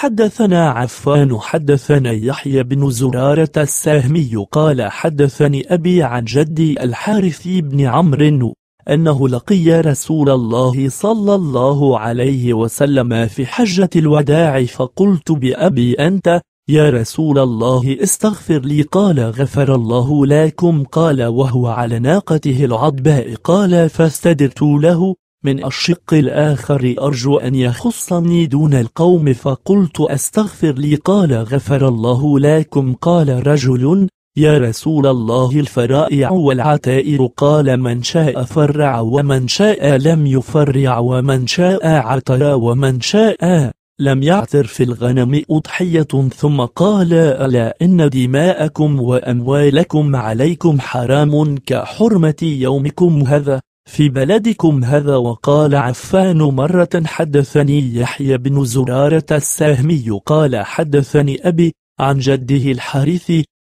حدثنا عفان حدثنا يحيى بن زرارة الساهمي قال حدثني أبي عن جدي الحارث بن عمرو أنه لقي رسول الله صلى الله عليه وسلم في حجة الوداع فقلت بأبي أنت يا رسول الله استغفر لي قال غفر الله لكم قال وهو على ناقته العضباء قال فاستدرت له من الشق الآخر أرجو أن يخصني دون القوم فقلت أستغفر لي قال غفر الله لكم قال رجل يا رسول الله الفرائع والعتائر قال من شاء فرع ومن شاء لم يفرع ومن شاء عتر ومن شاء لم يعتر في الغنم أضحية ثم قال ألا إن دماءكم وأموالكم عليكم حرام كحرمة يومكم هذا في بلدكم هذا وقال عفان مرة حدثني يحيى بن زرارة الساهمي قال حدثني أبي عن جده الحارثي